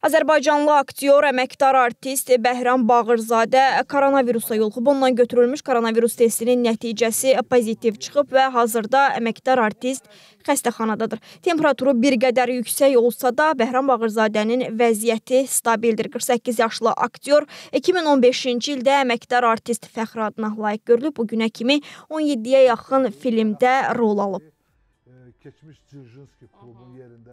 Azərbaycanlı aktyor, əməkdar artist Bəhram Bağırzadə koronavirusa yolxub. Ondan götürülmüş koronavirus testinin nəticəsi pozitiv çıxıb və hazırda əməkdar artist xəstəxanadadır. Temperaturu bir qədər yüksək olsa da Bəhram Bağırzadənin vəziyyəti stabildir. 48 yaşlı aktyor 2015-ci ildə əməkdar artist fəxri adına layiq görülüb. Bu günə kimi 17-yə yaxın filmdə rol alıb. Keçmiş Cirjinski klubun yerində